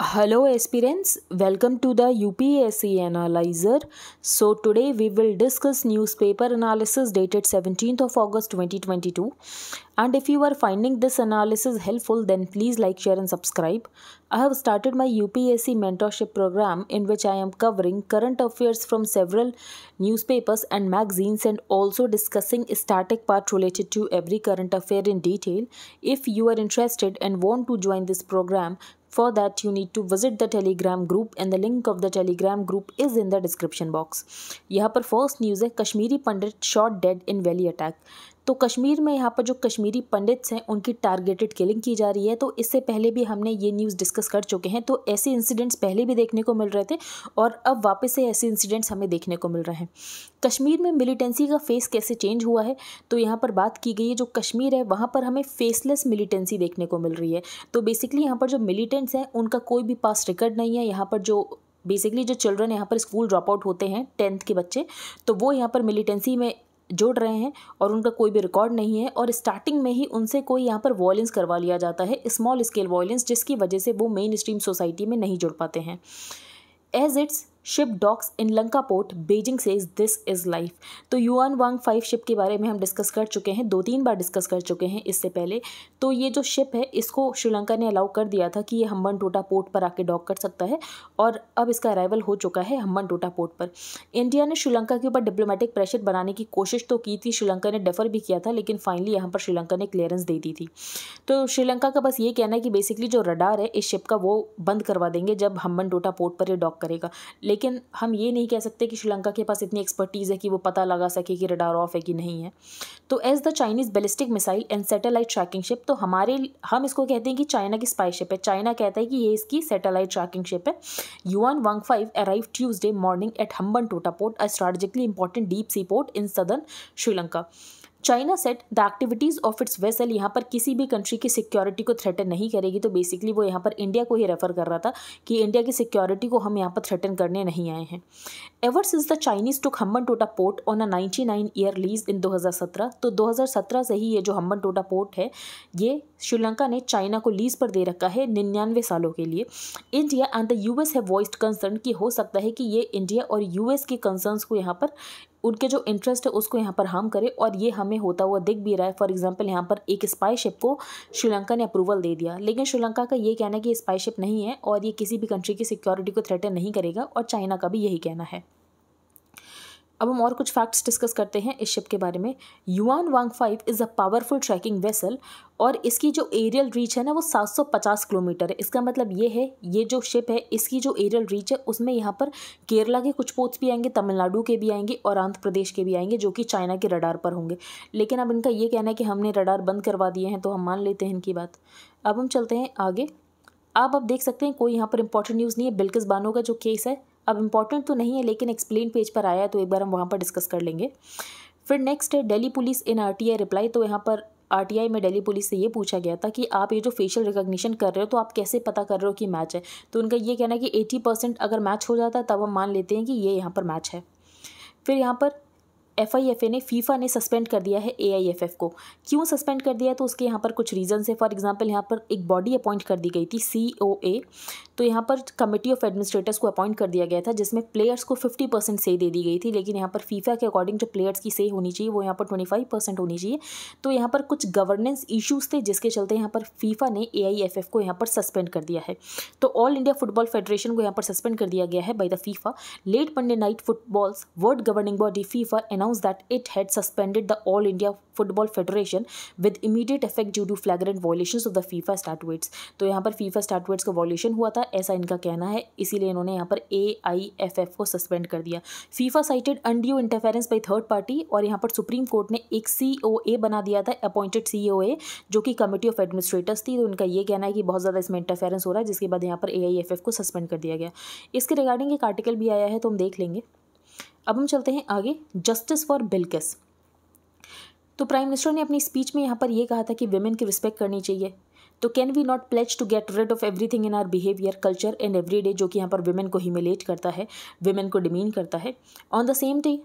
Hello aspirants, welcome to the UPSC Analyzer. So today we will discuss newspaper analysis dated 17th of August 2022. And if you are finding this analysis helpful then please like, share and subscribe. I have started my UPSC mentorship program in which I am covering current affairs from several newspapers and magazines and also discussing static part related to every current affair in detail. If you are interested and want to join this program, for that you need to visit the telegram group and the link of the telegram group is in the description box. यहाँ पर first news है Kashmiri Pandit shot dead in valley attack तो कश्मीर में यहाँ पर जो Kashmiri pandits हैं उनकी टारगेटेड किलिंग की जा रही है तो इससे पहले भी हमने ये न्यूज़ डिस्कस कर चुके हैं तो ऐसे इंसिडेंट्स पहले भी देखने को मिल रहे थे और अब वापस से ऐसे इंसिडेंट्स हमें देखने को मिल रहे हैं कश्मीर में मिलिटेंसी का फेस कैसे चेंज हुआ है तो यहाँ पर बात की गई है जो कश्मीर है वहाँ पर हमें फेसलेस मिलिटेंसी देखने को मिल रही है तो बेसिकली यहाँ पर जो मिलिटेंट्स हैं उनका कोई भी पास रिकॉर्ड नहीं है यहाँ पर जो बेसिकली जो चिल्ड्रन यहाँ पर स्कूल ड्रॉप आउट होते हैं टेंथ के बच्चे तो वो यहाँ पर मिलिटेंसी में जोड़ रहे हैं और उनका कोई भी रिकॉर्ड नहीं है और स्टार्टिंग में ही उनसे कोई यहाँ पर वॉयलेंस करवा लिया जाता है स्मॉल स्केल वॉयलेंस जिसकी वजह से वो मेन स्ट्रीम सोसाइटी में नहीं जुड़ पाते हैं as its ship docks in Lanka port Beijing says this is life तो युआन वांग फाइव शिप के बारे में हम डिस्कस कर चुके हैं दो तीन बार डिस्कस कर चुके हैं इससे पहले तो ये जो शिप है इसको श्रीलंका ने अलाउ कर दिया था कि ये हम्बन टोटा पोर्ट पर आके डॉक कर सकता है और अब इसका अराइवल हो चुका है हम्बन टोटा पोर्ट पर इंडिया ने श्रीलंका के ऊपर डिप्लोमेटिक प्रेशर बनाने की कोशिश तो की थी श्रीलंका ने डेफर भी किया था लेकिन फाइनली यहाँ पर श्रीलंका ने क्लियरेंस दे दी थी तो श्रीलंका का बस ये कहना है कि बेसिकली जो रडार है इस शिप का वो बंद करवा देंगे जब हम्बन टोटा पोर्ट पर यह डॉक करेगा लेकिन लेकिन हम ये नहीं कह सकते कि श्रीलंका के पास इतनी एक्सपर्टीज़ है कि वो पता लगा सके कि रडार ऑफ है कि नहीं है तो as the Chinese ballistic missile and satellite tracking ship तो हमारे हम इसको कहते हैं कि चाइना की स्पाई शिप है चाइना कहता है कि ये इसकी सैटेलाइट ट्रैकिंग शिप है Yuan Wang five arrive Tuesday morning at Hambantota port a strategically important deep sea port in southern Sri Lanka China set the activities of its vessel यहाँ पर किसी भी कंट्री की सिक्योरिटी को थ्रेटन नहीं करेगी तो बेसिकली वो यहाँ पर इंडिया को ही रेफर कर रहा था कि इंडिया की सिक्योरिटी को हम यहाँ पर थ्रेटन करने नहीं आए हैं ever since the Chinese took Hambantota port on a ninety nine year lease in दो हज़ार सत्रह तो दो हज़ार सत्रह से ही ये जो हम्बन टोटा पोर्ट है ये श्रीलंका ने चाइना को लीज पर दे रखा है निन्यानवे सालों के लिए India and the U S है वॉइस्ड कंसर्न कि हो सकता है कि ये इंडिया और यू एस के कंसर्न को यहाँ पर उनके जो इंटरेस्ट है उसको यहाँ पर हार्म करे और ये हमें होता हुआ दिख भी रहा है फॉर एग्जांपल यहाँ पर एक स्पाई शिप को श्रीलंका ने अप्रूवल दे दिया लेकिन श्रीलंका का ये कहना है कि स्पाई शिप नहीं है और ये किसी भी कंट्री की सिक्योरिटी को थ्रेटन नहीं करेगा और चाइना का भी यही कहना है अब हम और कुछ फैक्ट्स डिस्कस करते हैं इस शिप के बारे में Yuan Wang five is a powerful tracking vessel और इसकी जो एरियल रीच है ना वो 750 किलोमीटर है इसका मतलब ये है ये जो शिप है इसकी जो एरियल रीच है उसमें यहाँ पर केरला के कुछ पोर्ट्स भी आएंगे तमिलनाडु के भी आएंगे और आंध्र प्रदेश के भी आएंगे जो कि चाइना के रडार पर होंगे लेकिन अब इनका ये कहना है कि हमने रडार बंद करवा दिए हैं तो हम मान लेते हैं इनकी बात अब हम चलते हैं आगे आप अब देख सकते हैं कोई यहाँ पर इंपॉर्टेंट न्यूज़ नहीं है बिल्किस बानो का जो केस है अब इम्पॉर्टेंट तो नहीं है लेकिन एक्सप्लेन पेज पर आया है तो एक बार हम वहाँ पर डिस्कस कर लेंगे फिर नेक्स्ट है Delhi police in I reply तो यहाँ पर आई में डेली पुलिस से ये पूछा गया था कि आप ये जो फेशियल रिकॉग्निशन कर रहे हो तो आप कैसे पता कर रहे हो कि मैच है तो उनका ये कहना है कि एटी परसेंट अगर मैच हो जाता है तब हम मान लेते हैं कि ये यहाँ पर मैच है फिर यहाँ पर एफआईएफए ने फीफा ने सस्पेंड कर दिया है एआईएफएफ को क्यों सस्पेंड कर दिया है तो उसके यहाँ पर कुछ रीजंस है फॉर एग्जांपल यहाँ पर एक बॉडी अपॉइंट कर दी गई थी सीओए तो यहाँ पर कमेटी ऑफ एडमिनिस्ट्रेटर्स को अपॉइंट कर दिया गया था जिसमें प्लेयर्स को फिफ्टी परसेंट से दे दी गई थी लेकिन यहाँ पर फीफा के अकॉर्डिंग जो प्लेयर्स की से होनी चाहिए वो यहाँ पर ट्वेंटी फाइव परसेंट होनी चाहिए तो यहाँ पर कुछ गवर्नेंस इशूज़ थे जिसके चलते यहाँ पर फीफा ने ए को यहाँ पर सस्पेंड कर दिया है तो ऑल इंडिया फुटबॉल फेडरेशन को यहाँ पर सस्पेंड कर दिया गया है by the FIFA late Monday night football's world governing body FIFA एनाउ announced that it had suspended the All India Football Federation with immediate effect due to flagrant violations of the FIFA statutes. तो यहाँ पर FIFA statutes का violation हुआ था ऐसा इनका कहना है इसीलिए इन्होंने यहाँ पर ए आई एफ एफ को सस्पेंड कर दिया FIFA cited undue interference by third party और यहाँ पर सुप्रीम कोर्ट ने एक सी ओ ए बना दिया था अपॉइंटेड सी ओ ए जो कि कमेटी ऑफ एडमिनिस्ट्रेटर्स थी तो उनका ये कहना है कि बहुत ज़्यादा इसमें इंटरफेरेंस हो रहा है जिसके बाद यहाँ पर ए आई एफ एफ को सस्पेंड कर दिया गया इसके रिगार्डिंग एक आर्टिकल भी आया है तो हम देख लेंगे अब हम चलते हैं आगे जस्टिस फॉर बिल्किस तो प्राइम मिनिस्टर ने अपनी स्पीच में यहाँ पर यह कहा था कि वेमेन की रिस्पेक्ट करनी चाहिए तो can we not pledge to get rid of everything in our behaviour culture and every day जो कि यहाँ पर वेमेन को ह्यूमिलेट करता है वेमेन को डिमीन करता है on the same day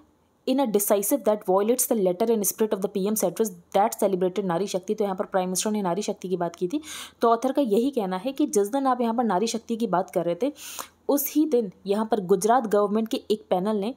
in a decisive that violates the letter and spirit of the P M address that celebrated Nari Shakti तो यहाँ पर प्राइम मिनिस्टर ने नारी शक्ति की बात की थी तो ऑथर का यही कहना है कि जिस दिन आप यहाँ पर नारी शक्ति की बात कर रहे थे उस ही दिन यहाँ पर गुजरात गवर्नमेंट के एक पैनल ने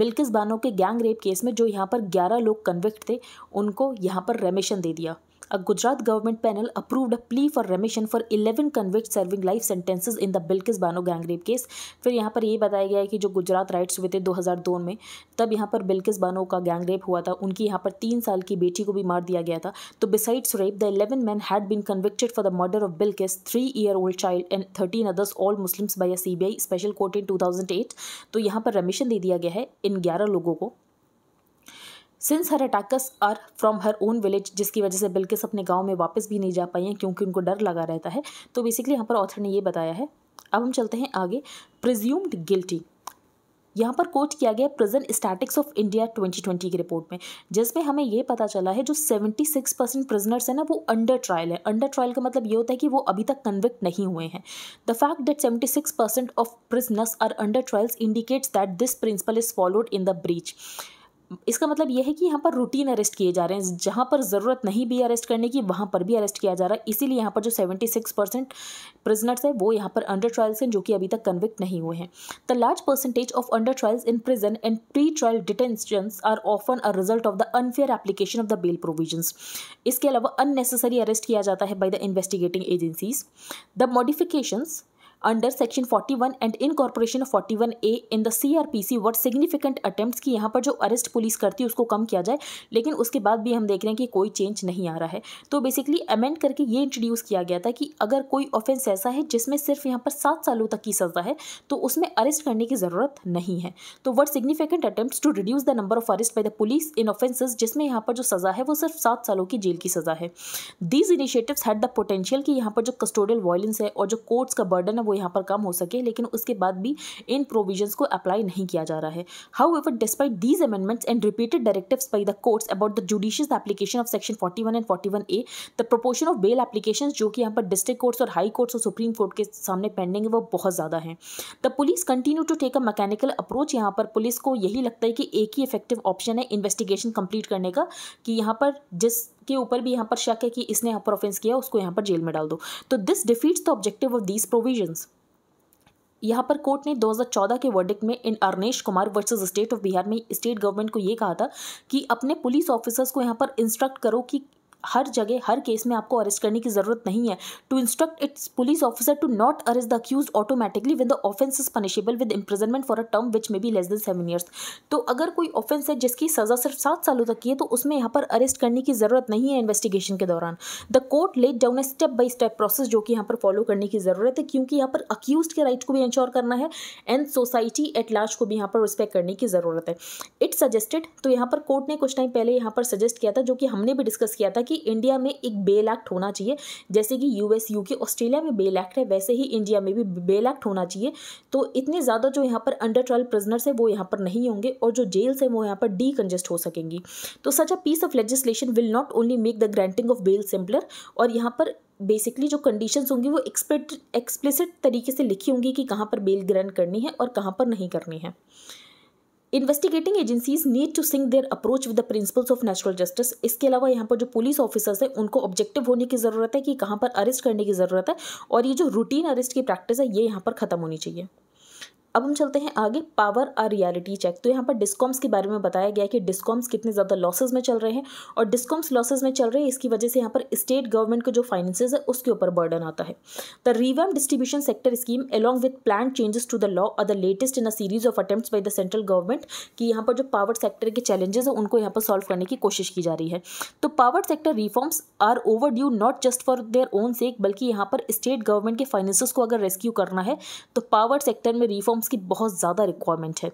बिल्किस बानो के गैंग रेप केस में जो यहाँ पर ग्यारह लोग कन्विक्ट थे उनको यहाँ पर रेमिशन दे दिया a Gujarat government panel approved a plea for remission for 11 convicts serving life sentences in the Bilkis Bano gang rape case फिर यहाँ पर ये बताया गया है कि जो गुजरात राइट्स हुए थे 2002 में तब यहाँ पर बिल्किस बानो का गैंग रेप हुआ था उनकी यहाँ पर तीन साल की बेटी को भी मार दिया गया था तो besides rape the eleven man had been convicted for the murder of Bilkis three year old child and thirteen others all Muslims by a C special court in two तो यहाँ पर रेमिशन दे दिया गया है इन ग्यारह लोगों को since her attackers are from her own village जिसकी वजह से बिल्किस अपने गांव में वापस भी नहीं जा पाई हैं क्योंकि उनको डर लगा रहता है तो बेसिकली यहाँ पर ऑथर ने ये बताया है अब हम चलते हैं आगे प्रिज्यूम्ड गिल्टी यहाँ पर कोट किया गया प्रेजेंट स्टैटिक्स ऑफ इंडिया 2020 की रिपोर्ट में जिसमें हमें ये पता चला है जो 76 परसेंट प्रिजनर्स हैं ना वो अंडर ट्रायल है अंडर ट्रायल का मतलब ये होता है कि वो अभी तक कन्विक्ट नहीं हुए हैं the fact that 76 percent of prisoners are under trials indicates that this principle is followed in the breach इसका मतलब यह है कि यहाँ पर रूटीन अरेस्ट किए जा रहे हैं जहाँ पर ज़रूरत नहीं भी अरेस्ट करने की वहाँ पर भी अरेस्ट किया जा रहा है इसीलिए यहाँ पर जो सेवेंटी सिक्स परसेंट प्रिजनर्स है वो यहाँ पर अंडर ट्रायल्स हैं जो कि अभी तक कन्विक्ट नहीं हुए हैं the large percentage of under trials in prison and pre trial detention are often a result of the unfair application of the bail provision इसके अलावा अननेसेसरी अरेस्ट किया जाता है by the investigating agencies the modifications under section 41 and incorporation forty one A in the C R P C what significant attempt कि यहाँ पर जो arrest police करती है उसको कम किया जाए लेकिन उसके बाद भी हम देख रहे हैं कि कोई चेंज नहीं आ रहा है तो बेसिकली अमेंड करके ये इंट्रोड्यूस किया गया था कि अगर कोई ऑफेंस ऐसा है जिसमें सिर्फ यहाँ पर सात सालों तक की सज़ा है तो उसमें अरेस्ट करने की ज़रूरत नहीं है तो what significant attempt to reduce the number of arrest by the police in offences जिसमें यहाँ पर जो सज़ा है वो सिर्फ सात सालों की जेल की सज़ा है these initiatives had the potential कि यहाँ पर जो कस्टोडियल वायलेंस है और जो कोर्ट्स का बर्डन है वो वो यहाँ पर कम हो सके लेकिन उसके बाद भी इन प्रोविजंस को अप्लाई नहीं किया जा रहा है however despite these amendments and repeated directives by the courts about the judicious application of section forty one and forty one A the proportion of bail application जो कि यहाँ पर डिस्ट्रिक्ट कोर्ट्स और हाई कोर्ट्स और supreme court के सामने pending है वो बहुत ज़्यादा है the police continue to take a mechanical approach यहाँ पर पुलिस को यही लगता है कि एक ही इफेक्टिव ऑप्शन है इन्वेस्टिगेशन कंप्लीट करने का कि यहाँ पर जिस के ऊपर भी यहाँ पर शक है कि इसने यहाँ पर ऑफेंस किया उसको यहाँ पर जेल में डाल दो तो this defeats the objective of these provision यहाँ पर कोर्ट ने 2014 के वर्डिक में in Arnesh Kumar versus state of Bihar में स्टेट गवर्नमेंट को ये कहा था कि अपने पुलिस ऑफिसर्स को यहाँ पर इंस्ट्रक्ट करो कि हर जगह हर केस में आपको अरेस्ट करने की ज़रूरत नहीं है to instruct its police officer to not arrest the accuse automatically with the offence is punishable with imprisonment for a term which may be less than seven years तो अगर कोई ऑफेंस है जिसकी सज़ा सिर्फ सात सालों तक की है तो उसमें यहाँ पर अरेस्ट करने की ज़रूरत नहीं है इन्वेस्टिगेशन के दौरान the court late down a step by step process जो कि यहाँ पर फॉलो करने की ज़रूरत है क्योंकि यहाँ पर अक्यूज के राइट को भी इंश्योर करना है एंड सोसाइटी एट लार्ज को भी यहाँ पर रिस्पेक्ट करने की ज़रूरत है इट सजेस्टेड तो यहाँ पर कोर्ट ने कुछ टाइम पहले यहाँ पर सजेस्ट किया था जो कि हमने भी डिस्कस किया था कि कि इंडिया में एक बेल एक्ट होना चाहिए जैसे कि यूएस यूके ऑस्ट्रेलिया में बेल एक्ट है वैसे ही इंडिया में भी बेल एक्ट होना चाहिए तो इतने ज़्यादा जो यहाँ पर अंडर ट्रायल प्रिजनर्स है वो यहाँ पर नहीं होंगे और जो जेल्स हैं वो यहाँ पर डीकंजेस्ट हो सकेंगी तो such a piece of legislation will not only make the granting of bail simpler और यहाँ पर बेसिकली जो कंडीशंस होंगी वो एक्सपेट एक्सप्लिसिट तरीके से लिखी होंगी कि कहाँ पर बेल ग्रैंड करनी है और कहाँ पर नहीं करनी है investigating agencies need to sync their approach with the principles of natural justice इसके अलावा यहाँ पर जो पुलिस ऑफिसर्स हैं उनको ऑब्जेक्टिव होने की ज़रूरत है कि कहाँ पर अरेस्ट करने की ज़रूरत है और ये जो रूटीन अरेस्ट की प्रैक्टिस है ये यहाँ पर खत्म होनी चाहिए अब हम चलते हैं आगे पावर आर रियलिटी चेक तो यहाँ पर डिस्कॉम्स के बारे में बताया गया कि डिस्कॉम्स कितने ज़्यादा लॉसेज में चल रहे हैं और डिस्कॉम्स लॉसेज में चल रहे हैं इसकी वजह से यहाँ पर स्टेट गवर्नमेंट के जो फाइनेंसेज है उसके ऊपर बर्डन आता है the revamp distribution sector scheme along with plan changes to the law और the latest in a series of attempt by the central government कि यहाँ पर जो पावर सेक्टर के चैलेंजेस हैं उनको यहाँ पर सॉल्व करने की कोशिश की जा रही है तो power sector reforms are overdue not just for their own sake बल्कि यहाँ पर स्टेट गवर्नमेंट के फाइनेंसेस को अगर रेस्क्यू करना है तो पावर सेक्टर में रिफॉर्म एग्ज़ाम्स की बहुत ज़्यादा रिक्वायरमेंट है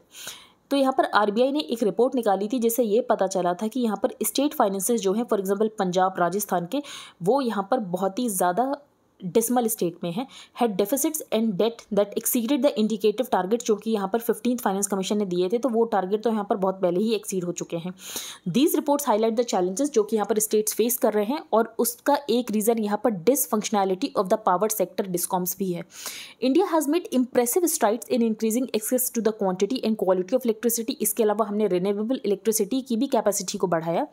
तो यहाँ पर आरबीआई ने एक रिपोर्ट निकाली थी जिससे ये पता चला था कि यहाँ पर स्टेट फाइनेंसेस जो हैं फॉर एग्जांपल पंजाब राजस्थान के वो यहाँ पर बहुत ही ज़्यादा डिसमल स्टेट में है had deficits and debt that exceeded the indicative target जो कि यहाँ पर फिफ्टीन फाइनेंस कमीशन ने दिए थे तो वो टारगेट तो यहाँ पर बहुत पहले ही एक्सीड हो चुके हैं these reports highlight the challenges जो कि यहाँ पर स्टेट्स फेस कर रहे हैं और उसका एक रीज़न यहाँ पर dysfunctionality of the power sector discoms भी है India has made impressive strides in increasing access to the quantity and quality of electricity इसके अलावा हमने रिनेबल इलेक्ट्रिसिटी की भी कैपेसिटी को बढ़ाया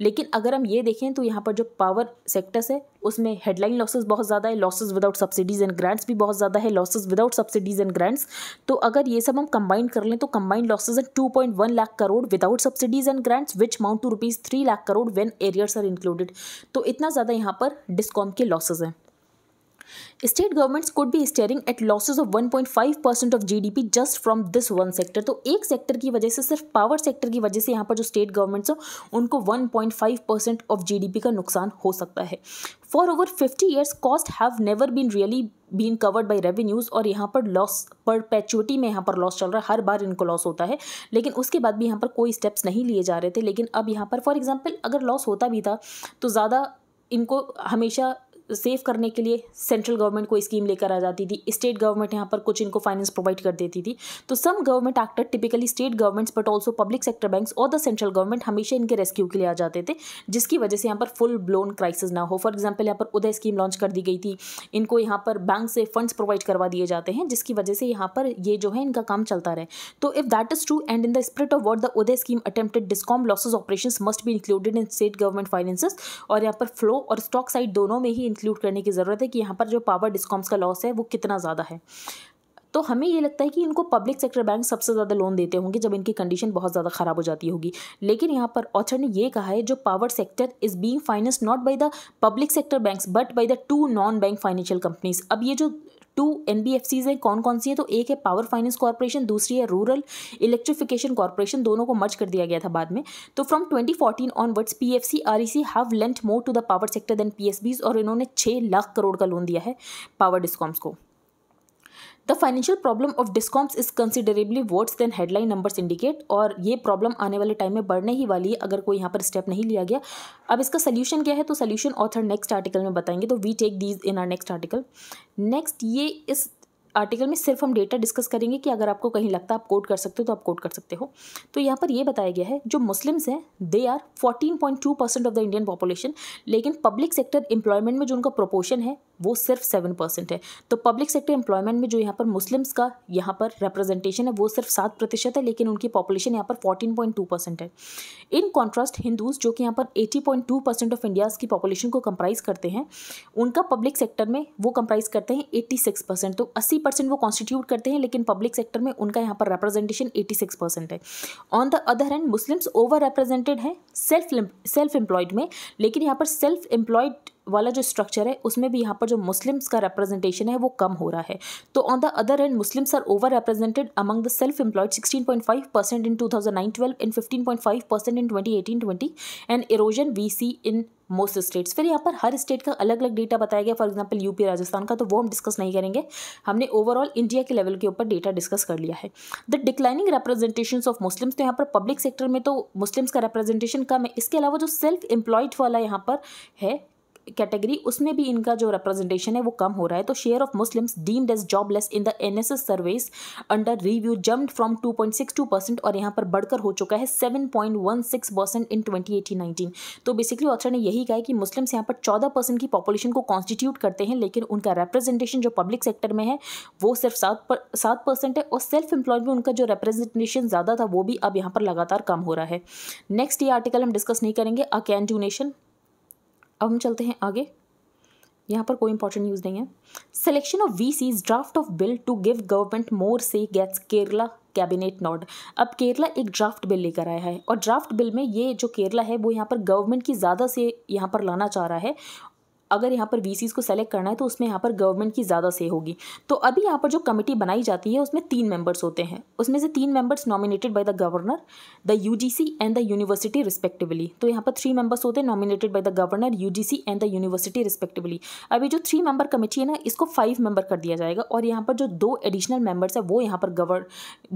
लेकिन अगर हम ये देखें तो यहाँ पर जो पावर सेक्टर्स है उसमें हेडलाइन लॉसेज बहुत ज़्यादा है losses without subsidies and grants भी बहुत ज़्यादा है losses without subsidies and grants तो अगर ये सब हम कंबाइन कर लें तो combined losses at two point one lakh crore without subsidies and grants which amount to rupees three lakh crore when arrears are included तो इतना ज़्यादा यहाँ पर डिस्कॉम के लॉसेज हैं state governments could be staring at losses of 1.5 percent of GDP just from this one sector तो एक sector की वजह से सिर्फ पावर सेक्टर की वजह से यहाँ पर जो स्टेट गवर्नमेंट्स हैं उनको 1.5 परसेंट ऑफ जीडीपी का नुकसान हो सकता है for over fifty years cost have never been really been covered by revenues और यहाँ पर लॉस पर पैचुअटी में यहाँ पर लॉस चल रहा है हर बार इनको लॉस होता है लेकिन उसके बाद भी यहाँ पर कोई स्टेप्स नहीं लिए जा रहे थे लेकिन अब यहाँ पर फॉर एग्जाम्पल अगर लॉस होता भी था तो ज़्यादा इनको हमेशा सेव करने के लिए सेंट्रल गवर्नमेंट कोई स्कीम लेकर आ जाती थी स्टेट गवर्नमेंट यहाँ पर कुछ इनको फाइनेंस प्रोवाइड कर देती थी तो some government actor typically state governments but also public sector banks और द सेंट्रल गवर्नमेंट हमेशा इनके रेस्क्यू के लिए आ जाते थे जिसकी वजह से यहाँ पर फुल ब्लोन क्राइसिस ना हो फॉर एग्जाम्पल यहाँ पर उदय स्कीम लॉन्च कर दी गई थी इनको यहाँ पर बैंक से फंड्स प्रोवाइड करवा दिए जाते हैं जिसकी वजह से यहाँ पर ये जो है इनका काम चलता रहे तो if that is true and in the spirit of word the Uday scheme attempted discom losses operation must be included in state government finance और यहाँ पर फ्लो और स्टॉक साइड दोनों में ही इंक्लूड करने की ज़रूरत है कि यहाँ पर जो पावर डिस्कॉम्स का लॉस है वो कितना ज़्यादा है तो हमें ये लगता है कि इनको पब्लिक सेक्टर बैंक सबसे ज़्यादा लोन देते होंगे जब इनकी कंडीशन बहुत ज़्यादा ख़राब हो जाती होगी लेकिन यहाँ पर ऑथर ने ये कहा है जो power sector is being finance not by the public sector banks but by the two non bank financial companies अब ये जो टू एन हैं कौन कौन सी हैं तो एक है पावर फाइनेंस कॉरपोरेशन दूसरी है रूरल इलेक्ट्रिफिकेशन कॉरपोरेशन दोनों को मर्ज कर दिया गया था बाद में तो from 2014 onwards P F C E C have lent more to the power sector than बीज और इन्होंने छः लाख करोड़ का लोन दिया है पावर डिस्कॉम्स को the financial problem of discoms is considerably worse than headline numbers indicate और ये प्रॉब्लम आने वाले टाइम में बढ़ने ही वाली है अगर कोई यहाँ पर स्टेप नहीं लिया गया अब इसका सोल्यूशन क्या है तो सोल्यूशन ऑथर नेक्स्ट आर्टिकल में बताएंगे तो we take these in are next article next ये इस आर्टिकल में सिर्फ हम डेटा डिस्कस करेंगे कि अगर आपको कहीं लगता है आप कोट कर सकते हो तो आप कोट कर सकते हो तो यहाँ पर ये बताया गया है जो मुस्लिम्स हैं they are 14.2 percent of the Indian population लेकिन पब्लिक सेक्टर एम्प्लॉयमेंट में जो उनका प्रोपोर्शन है वो सिर्फ सेवन परसेंट है तो पब्लिक सेक्टर एम्प्लॉयमेंट में जो यहाँ पर मुस्लिम्स का यहाँ पर रिप्रेजेंटेशन है वो सिर्फ सात प्रतिशत है लेकिन उनकी पॉपुलेशन यहाँ पर फोर्टीन पॉइंट टू परसेंट है इन कॉन्ट्रास्ट हिंदूज जो कि यहाँ पर eighty point two percent of India's की पॉपुलेशन को कंप्राइज करते हैं उनका पब्लिक सेक्टर में वो कंप्राइज करते हैं एट्टी सिक्स परसेंट तो अस्सी परसेंट वो कॉन्स्टिट्यूट करते हैं लेकिन पब्लिक सेक्टर में उनका यहाँ पर रिप्रेजेंटेशन एटी सिक्स परसेंट है on the other hand Muslims over represented है सेल्फ सेल्फ एम्प्लॉयड में लेकिन यहाँ पर सेल्फ एम्प्लॉयड वाला जो स्ट्रक्चर है उसमें भी यहाँ पर जो मुस्लिम्स का रिप्रेजेंटेशन है वो कम हो रहा है तो on the other end Muslims are over represented among the self employed sixteen point five percent in two thousand nine twelve and fifteen point five percent in twenty eighteen twenty and erosion we see in most states फिर यहाँ पर हर state का अलग अलग data बताया गया for example UP Rajasthan का तो वो हम डिस्कस नहीं करेंगे हमने ओवरऑल इंडिया के लेवल के ऊपर डेटा डिस्कस कर लिया है the declining representation of Muslims तो यहाँ पर पब्लिक सेक्टर में तो मुस्लिम्स का रिप्रेजेंटेशन कम है इसके अलावा जो सेल्फ एम्प्लॉयड वाला यहाँ पर है कैटेगरी उसमें भी इनका जो रिप्रेजेंटेशन है वो कम हो रहा है तो share of Muslims deemed as jobless in the N S S service under review jump from two point six two percent और यहाँ पर बढ़कर हो चुका है seven point one six percent in twenty eighteen nineteen तो बेसिकली ऑथर ने यही कहा है कि मुस्लिम्स यहाँ पर चौदह परसेंट की पॉपुलेशन को कॉन्स्टिट्यूट करते हैं लेकिन उनका रिप्रेजेंटेशन जो पब्लिक सेक्टर में है वो सिर्फ सात पर, सात परसेंट है और सेल्फ एम्प्लॉयड में उनका जो रिप्रेजेंटेशन ज़्यादा था वो भी अब यहाँ पर लगातार कम हो रहा है नेक्स्ट ये आर्टिकल हम डिस्कस नहीं करेंगे अ कैन डू नेशन अब हम चलते हैं आगे यहाँ पर कोई इंपॉर्टेंट न्यूज़ नहीं है selection of VCs draft of bill to give government more say gets Kerala cabinet Nord अब केरला एक ड्राफ्ट बिल लेकर आया है और ड्राफ्ट बिल में ये जो केरला है वो यहाँ पर गवर्नमेंट की ज़्यादा से यहाँ पर लाना चाह रहा है अगर यहाँ पर वी को सेलेक्ट करना है तो उसमें यहाँ पर गवर्नमेंट की ज़्यादा से होगी तो अभी यहाँ पर जो कमेटी बनाई जाती है उसमें तीन मेंबर्स होते हैं उसमें से तीन members nominated by the governor the U and the university respectively तो यहाँ पर थ्री मेंबर्स होते हैं nominated by the governor U and the university respectively अभी जो थ्री मेंबर कमेटी है ना इसको फाइव मेंबर कर दिया जाएगा और यहाँ पर जो दो एडिशनल मेंबर्स है वो यहाँ पर गवर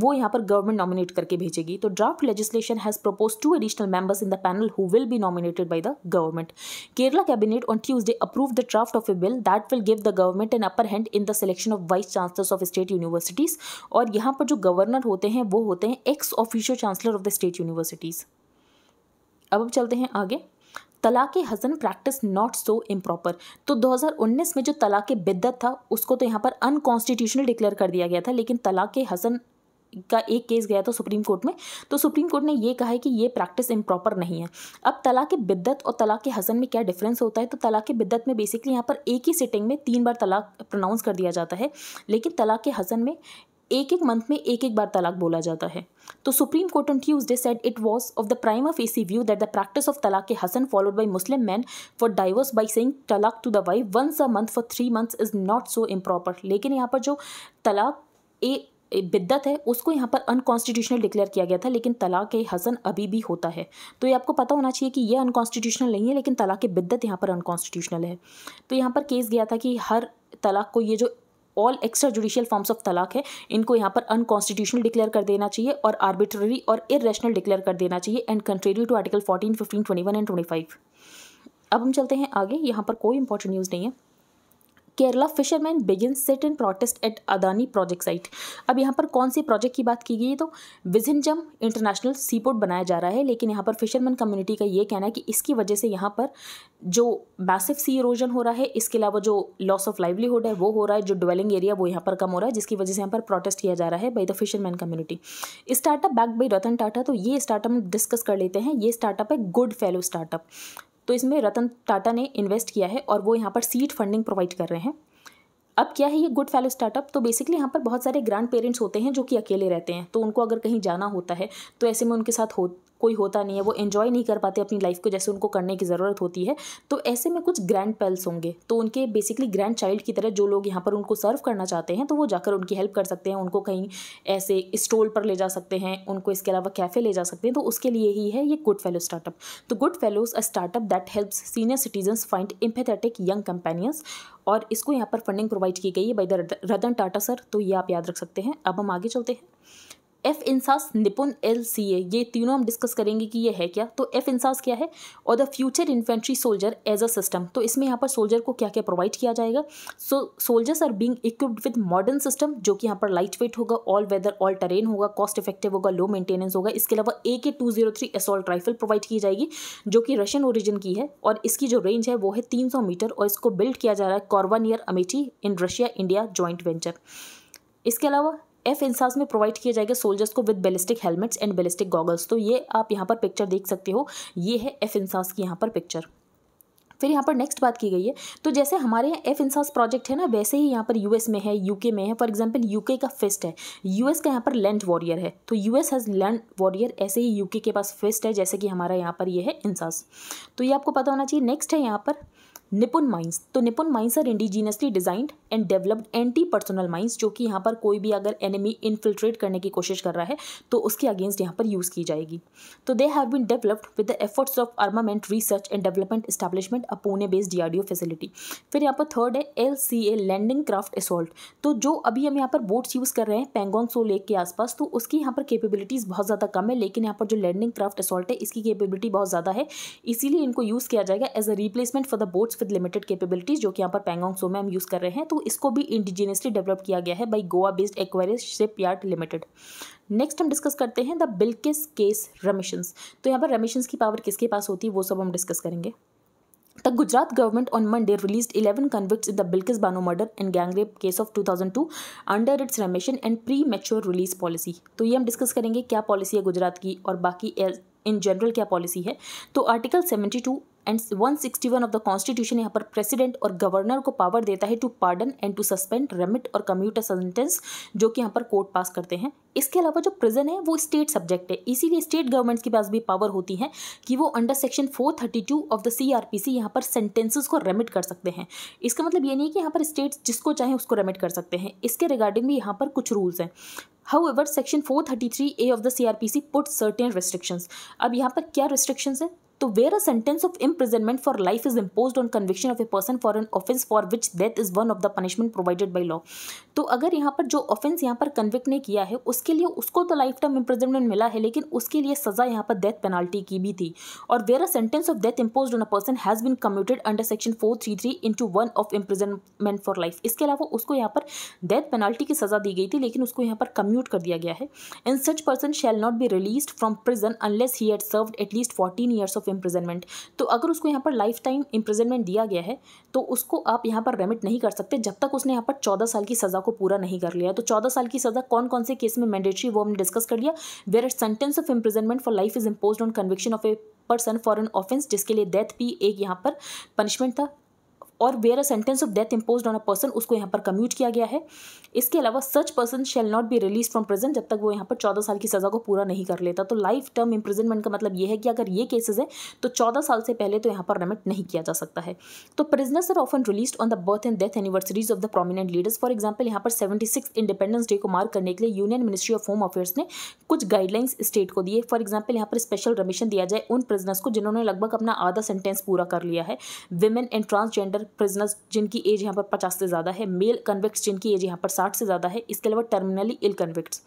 वो यहाँ पर गवर्नमेंट नॉमिनेट करके भेजेगी तो draft legislation has propose two additional members in the panel who will be nominated by the government Kerala cabinet on Tuesday approve the draft of a bill that will give the government an upper hand in the selection of vice chancellors of state universities और यहाँ पर जो governor होते हैं वो होते हैं ex officio chancellor of the state universities अब हम चलते हैं आगे talaq hasan practice not so improper तो 2019 में जो तलाक बिद्दत था उसको तो यहाँ पर अनकॉन्स्टिट्यूशनल डिक्लेयर कर दिया गया था लेकिन तलाक हसन का एक केस गया था सुप्रीम कोर्ट में तो सुप्रीम कोर्ट ने यह कहा है कि ये प्रैक्टिस इम्प्रॉपर नहीं है अब तलाक बिद्दत और तलाक हसन में क्या डिफरेंस होता है तो तलाक बिद्दत में बेसिकली यहाँ पर एक ही सिटिंग में तीन बार तलाक प्रोनाउंस कर दिया जाता है लेकिन तलाक हसन में एक एक मंथ में एक एक बार तलाक बोला जाता है तो Supreme Court on Tuesday said it was of the prima facie view that the practice of talaq hasan followed by Muslim man for divorce by saying talaq to the wife once a month for three months is not so improper लेकिन यहाँ पर जो तलाक ए बिद्दत है उसको यहाँ पर unconstitutional declare किया गया था लेकिन तलाक ए हसन अभी भी होता है तो ये आपको पता होना चाहिए कि ये अनकॉन्स्टिट्यूशनल नहीं है लेकिन तलाक बिद्दत यहाँ पर अनकॉन्स्टिट्यूशनल है तो यहाँ पर केस गया था कि हर तलाक को ये जो all extra judicial forms of talaq है इनको यहाँ पर अनकॉन्स्टिट्यूशनल डिक्लेयर कर देना चाहिए और आर्बिट्ररी और इरेशनल डिक्लेयर कर देना चाहिए and contrary to article fourteen fifteen twenty one and twenty five अब हम चलते हैं आगे यहाँ पर कोई इंपॉर्टेंट न्यूज़ नहीं है Kerala fisherman begin sit in protest at Adani project site अब यहाँ पर कौन से प्रोजेक्ट की बात की गई है तो विजिनजम इंटरनेशनल सीपोर्ट बनाया जा रहा है लेकिन यहाँ पर फिशरमैन कम्युनिटी का ये कहना है कि इसकी वजह से यहाँ पर जो मैसिव सी इरोजन हो रहा है इसके अलावा जो लॉस ऑफ लाइवलीहुड है वो हो रहा है जो डवेलिंग एरिया वो यहाँ पर कम हो रहा है जिसकी वजह से यहाँ पर प्रोटेस्ट किया जा रहा है by the fisherman community startup back by Ratan Tata तो ये स्टार्टअप डिस्कस कर लेते हैं ये स्टार्टअप है गुड फेलो स्टार्टअप तो इसमें रतन टाटा ने इन्वेस्ट किया है और वो यहाँ पर सीट फंडिंग प्रोवाइड कर रहे हैं अब क्या है ये गुड फैलो स्टार्टअप तो बेसिकली यहाँ पर बहुत सारे ग्रैंड पेरेंट्स होते हैं जो कि अकेले रहते हैं तो उनको अगर कहीं जाना होता है तो ऐसे में उनके साथ हो कोई होता नहीं है वो एंजॉय नहीं कर पाते अपनी लाइफ को जैसे उनको करने की ज़रूरत होती है तो ऐसे में कुछ ग्रैंड पेल्स होंगे तो उनके बेसिकली ग्रैंड चाइल्ड की तरह जो लोग यहाँ पर उनको सर्व करना चाहते हैं तो वो जाकर उनकी हेल्प कर सकते हैं उनको कहीं ऐसे स्टोल पर ले जा सकते हैं उनको इसके अलावा कैफ़े ले जा सकते हैं तो उसके लिए ही है ये गुड फेलो स्टार्टअप तो good fellows a startup that helps senior citizens find empathetic young companions और इसको यहाँ पर फंडिंग प्रोवाइड की गई है by the Ratan Tata sir तो ये आप याद रख सकते हैं अब हम आगे चलते हैं F INSAS Nipun L C A ये तीनों हम डिस्कस करेंगे कि ये है क्या तो एफ इंसास क्या है और the future infantry soldier as a system तो इसमें यहाँ पर सोल्जर को क्या क्या प्रोवाइड किया जाएगा so soldiers are being equipped with modern system जो कि यहाँ पर लाइट वेट होगा ऑल वेदर ऑल टेरेन होगा कॉस्ट इफेक्टिव होगा लो मेंटेनेंस होगा इसके अलावा A K two zero three assault rifle provide की जाएगी जो कि रशियन ओरिजिन की है और इसकी जो रेंज है वो है तीन सौ मीटर और इसको बिल्ड किया जा रहा है Korwa Amethi in Russia India joint venture इसके अलावा एफ इंसास में प्रोवाइड किया जाएगा सोल्जर्स को with ballistic helmets and ballistic goggles तो ये आप यहाँ पर पिक्चर देख सकते हो ये है एफ इंसास की यहाँ पर पिक्चर फिर यहाँ पर नेक्स्ट बात की गई है तो जैसे हमारे यहाँ एफ इंसास प्रोजेक्ट है ना वैसे ही यहाँ पर यूएस में है यूके में है फॉर एग्जांपल यूके का फिस्ट है यूएस का यहाँ पर लैंड वॉरियर है तो यूएस हैज़ लैंड वॉरियर ऐसे ही यूके के पास फिस्ट है जैसे कि हमारा यहाँ पर ये यह है इंसास तो ये आपको पता होना चाहिए नेक्स्ट है यहाँ पर निपुन माइंस तो Nipun mines are indigenously designed and developed anti personnel mines जो कि यहाँ पर कोई भी अगर एनिमी इन्फिल्ट्रेट करने की कोशिश कर रहा है तो उसके अगेंस्ट यहाँ पर यूज़ की जाएगी तो they have been developed with the efforts of armament research and development establishment a Pune based D facility फिर यहाँ पर थर्ड है L C A landing craft assault तो जो अभी हम यहाँ पर बोट्स यूज़ कर रहे हैं पेंगोंग सो लेक के आसपास तो उसकी यहाँ पर कैपेबिलिटीज़ बहुत ज़्यादा कम है लेकिन यहाँ पर जो लैंडिंग क्राफ्ट असोल्ट है इसकी कैपेबिलिटी बहुत ज़्यादा है इसीलिए इनको यूज़ किया जाएगा as a replacement for the boats with limited capabilities जो कि यहाँ पर पैंगोंग सो में हम यूज़ कर रहे हैं तो इसको भी इंडिजीनियसली डेवलप किया गया है by Goa based Aquarius shipyard limited next हम डिस्कस करते हैं द बिल्किस केस रमिशंस तो यहाँ पर रमिशंस की पावर किसके पास होती है वो सब हम डिस्कस करेंगे the Gujarat government on Monday release eleven convict in the Bilkis Bano murder Bano gangrape case of two thousand two under its remission and premature release policy तो ये हम डिस्कस करेंगे क्या पॉलिसी है गुजरात की और बाकी इन जनरल क्या पॉलिसी है तो article seventy two and 161 of the constitution यहाँ पर प्रेसिडेंट और गवर्नर को पावर देता है to pardon and to suspend remit और कम्यूटर सेंटेंस जो कि यहाँ पर कोर्ट पास करते हैं इसके अलावा जो प्रिजन है वो स्टेट सब्जेक्ट है इसीलिए स्टेट गवर्नमेंट्स के पास भी पावर होती है कि वो under section 432 of the C R P C यहाँ पर सेंटेंसेस को रेमिट कर सकते हैं इसका मतलब ये नहीं कि यहाँ पर स्टेट जिसको चाहे उसको रेमिट कर सकते हैं इसके रिगार्डिंग भी यहाँ पर कुछ रूल्स हैं how of the C R P C put certain restrictions अब यहाँ पर क्या रेस्ट्रिक्शंस हैं तो where a sentence of imprisonment for life is impose on conviction of a person for an offence for which death is one of the punishment provided by law तो अगर यहाँ पर जो ऑफेंस यहाँ पर कन्विक्ट ने किया है उसके लिए उसको तो लाइफ टाइम इम्प्रिजनमेंट मिला है लेकिन उसके लिए सजा यहाँ पर डेथ पेनाल्टी की भी थी और where a sentence of death impose on a person has been commuted under section four three three into one of imprisonment for life इसके अलावा उसको यहाँ पर डेथ पेनाल्टी की सजा दी गई थी लेकिन उसको यहाँ पर कम्यूट कर दिया गया है and such person shall not be release from prison unless he had serve at least fourteen years of of imprisonment तो अगर उसको यहाँ पर लाइफ टाइम इम्प्रिजनमेंट दिया गया है तो उसको आप यहाँ पर रेमिट नहीं कर सकते जब तक उसने यहाँ पर चौदह साल की सज़ा को पूरा नहीं कर लिया तो चौदह साल की सज़ा कौन कौन से केस में मैंडेटरी वो हमने डिस्कस कर लिया where a sentence of imprisonment for life is impose on conviction of a person for an offence जिसके लिए डेथ भी एक यहाँ पर पनिशमेंट था और where a sentence of death impose on a person उसको यहाँ पर कम्यूट किया गया है इसके अलावा such person shall not be release from prison जब तक वो यहाँ पर चौदह साल की सज़ा को पूरा नहीं कर लेता तो लाइफ टर्म इम्प्रिजनमेंट का मतलब ये है कि अगर ये केसेज है तो चौदह साल से पहले तो यहाँ पर रेमिट नहीं किया जा सकता है तो prisoners are often release on the birth and death anniversaries of the prominent leaders for example यहाँ पर सेवेंटी सिक्स इंडिपेंडेंस डे को मार्क करने के लिए union ministry of home affairs ने कुछ गाइडलाइंस स्टेट को दिए फॉर एग्जाम्पल यहाँ पर स्पेशल रमिशन दिया जाए उन प्रिजनर्स को जिन्होंने लगभग अपना आधा सेंटेंस पूरा कर लिया है विमेन एंड ट्रांसजेंडर प्रिजनर्स जिनकी एज यहाँ पर पचास से ज़्यादा है मेल कन्विक्ट्स जिनकी एज यहाँ पर साठ से ज़्यादा है इसके अलावा टर्मिनली इल कन्विक्ट्स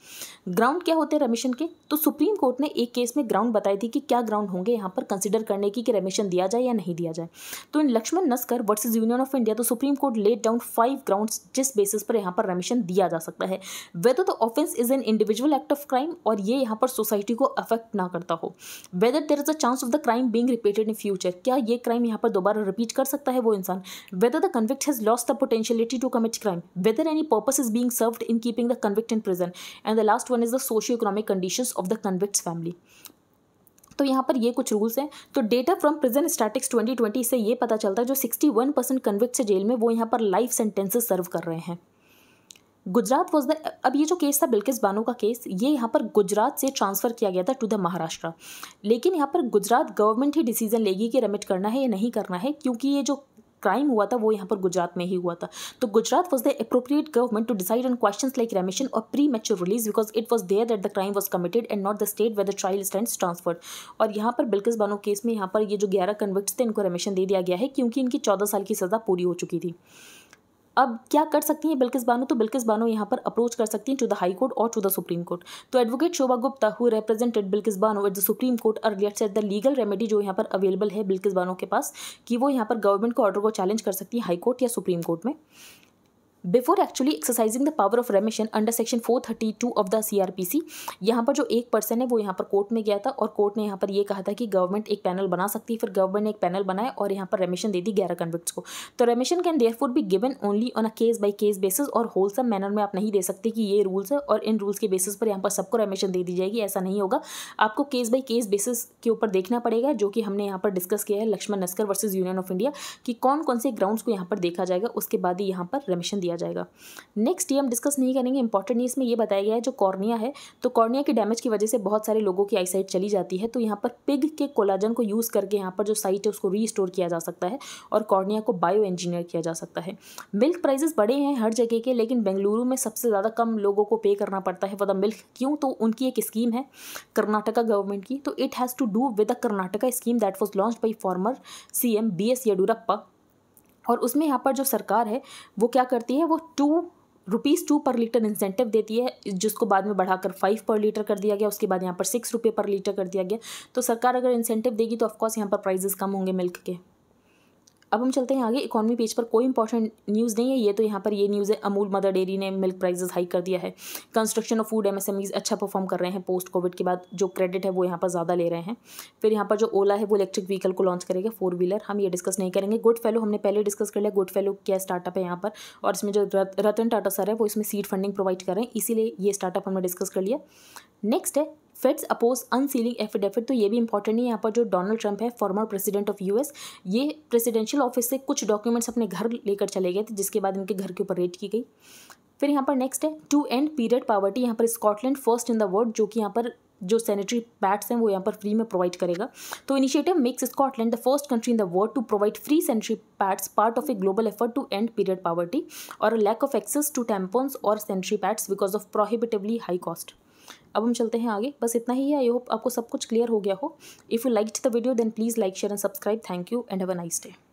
ग्राउंड क्या होते हैं रेमिशन के तो सुप्रीम कोर्ट ने एक केस में ग्राउंड बताई थी कि क्या ग्राउंड होंगे यहाँ पर कंसिडर करने की कि रेमिशन दिया जाए या नहीं दिया जाए तो in Laxman Naskar versus Union of India तो Supreme Court late down five ground जिस बेसिस पर यहाँ पर रेमिशन दिया जा सकता है whether the offence is an individual act of crime और ये यहाँ पर सोसाइटी को अफेक्ट ना करता हो whether there is a chance of the crime being repeated in future क्या ये क्राइम यहाँ पर दोबारा रिपीट कर सकता है वो इंसान whether the convict has lost the potentiality to commit crime, whether any purpose is being served in keeping the convict in prison, and the last one is the socio economic conditions of the convict's family. तो यहाँ पर ये कुछ rules हैं तो data from prison statics 2020 से ये पता चलता है जो 61 वन परसेंट कन्विक्ट से जेल में वो यहाँ पर लाइफ सेंटेंसेस सर्व कर रहे हैं गुजरात वॉज द अब ये जो केस था बिल्किस बानो का केस ये यहाँ पर गुजरात से ट्रांसफ़र किया गया था टू द महाराष्ट्र लेकिन यहाँ पर गुजरात गवर्नमेंट ही डिसीजन लेगी कि रेमिट करना है या नहीं करना है क्योंकि ये जो क्राइम हुआ था वो यहाँ पर गुजरात में ही हुआ था तो Gujarat was the appropriate government to decide on question like remission और premature release because it was there that the crime was committed and not the state where trial stand transferred और यहाँ पर बिल्कस बानो केस में यहाँ पर ये जो ग्यारह कन्विक्ट थे इनको रेमिशन दे दिया गया है क्योंकि इनकी चौदह साल की सज़ा पूरी हो चुकी थी अब क्या कर सकती हैं बिल्किस बानो तो बिल्किस बानो यहाँ पर अप्रोच कर सकती हैं टू द हाई कोर्ट और टू द सुप्रीम कोर्ट तो advocate Shobha Gupta who represented Bilkis Bano at the Supreme Court uh set the legal remedy जो यहाँ पर अवेलेबल है बिल्किस बानो के पास कि वो यहाँ पर गवर्नमेंट के ऑर्डर को चैलेंज कर सकती हैं हाई कोर्ट या सुप्रीम कोर्ट में before actually exercising the power of remission under section 432 of the CrPC यहाँ पर जो एक पर्सन है वो यहाँ पर कोर्ट में गया था और कोर्ट ने यहाँ पर ये कहा था कि गवर्नमेंट एक पैनल बना सकती है फिर गवर्नमेंट ने एक पैनल बनाया और यहाँ पर रेमिशन दे दी ग्यारह कन्विक्ट्स को तो remission can therefore be given only on a case by case basis और होलसम मैनर में आप नहीं दे सकते कि ये रूल्स है और इन रूल्स के बेसिस पर यहाँ पर सबको रेमिशन दे दी जाएगी ऐसा नहीं होगा आपको केस बाई केस बेसिस के ऊपर देखना पड़ेगा जो कि हमने यहाँ पर डिस्कस किया है Laxman Naskar versus Union of India कि कौन कौन से ग्राउंड्स को यहाँ पर देखा जाएगा उसके बाद ही यहाँ पर रेमिशन दिया दिया जाएगा नेक्स्ट ये हम डिस्कस नहीं करेंगे इंपॉर्टेंट नहीं इसमें ये बताया गया है जो कॉर्निया है तो कॉर्निया के डैमेज की वजह से बहुत सारे लोगों की आईसाइट चली जाती है तो यहाँ पर पिग के कोलाजन को यूज़ करके यहाँ पर जो साइट है उसको रीस्टोर किया जा सकता है और कॉर्निया को बायो इंजीनियर किया जा सकता है मिल्क प्राइजेस बड़े हैं हर जगह के लेकिन बेंगलुरु में सबसे ज़्यादा कम लोगों को पे करना पड़ता है फॉर मिल्क क्यों तो उनकी एक स्कीम है कर्नाटका गवर्नमेंट की तो it has to do with the Karnataka scheme that was launch by former C M B S Yediyurappa और उसमें यहाँ पर जो सरकार है वो क्या करती है वो two rupees two per litre incentive देती है जिसको बाद में बढ़ाकर फाइव पर लीटर कर दिया गया उसके बाद यहाँ पर सिक्स रुपये पर लीटर कर दिया गया तो सरकार अगर इंसेंटिव देगी तो ऑफकोर्स यहाँ पर प्राइजेस कम होंगे मिल्क के अब हम चलते हैं आगे इकोनॉमी पेज पर कोई इंपॉर्टेंट न्यूज़ नहीं है ये तो यहाँ पर ये न्यूज़ है अमूल मदर डेयरी ने मिल्क प्राइजेस हाई कर दिया है कंस्ट्रक्शन ऑफ फूड एमएसएमईज अच्छा परफॉर्म कर रहे हैं पोस्ट कोविड के बाद जो क्रेडिट है वो यहाँ पर ज़्यादा ले रहे हैं फिर यहाँ पर जो ओला है वो इलेक्ट्रिक व्हीकल को लॉन्च करेगा फोर व्हीलर हम ये डिस्कस नहीं करेंगे गुड फेलो हमने पहले डिस्कस कर लिया गुड फेलो क्या स्टार्टअप है यहाँ पर और इसमें जो रतन टाटा सर है वो इसमें सीड फंडिंग प्रोवाइड कर रहे हैं इसीलिए ये स्टार्टअप हमने डिस्कस कर लिया नेक्स्ट है फेड्स अपोज अनसीलिंग एफिडेविट तो ये भी इंपॉर्टेंट है यहाँ पर जो डोनाल्ड ट्रंप है फॉर्मर प्रेसिडेंट ऑफ यूएस ये प्रेसिडेंशियल ऑफिस से कुछ डॉक्यूमेंट्स अपने घर लेकर चले गए थे जिसके बाद इनके घर के ऊपर रेड की गई फिर यहाँ पर नेक्स्ट है टू एंड पीरियड पावर्टी यहाँ पर Scotland first in the world जो कि यहाँ पर जो सैनिटरी पैड्स हैं वो यहाँ पर फ्री में प्रोवाइड करेगा तो initiative makes Scotland the first country in the world to provide free sanitary pads part of a global effort to end period poverty और lack of access to tampons और sanitary pads because of prohibitively high cost अब हम चलते हैं आगे बस इतना ही है आई होप आपको सब कुछ क्लियर हो गया हो if you like the video then please like share and subscribe thank you and have a nice day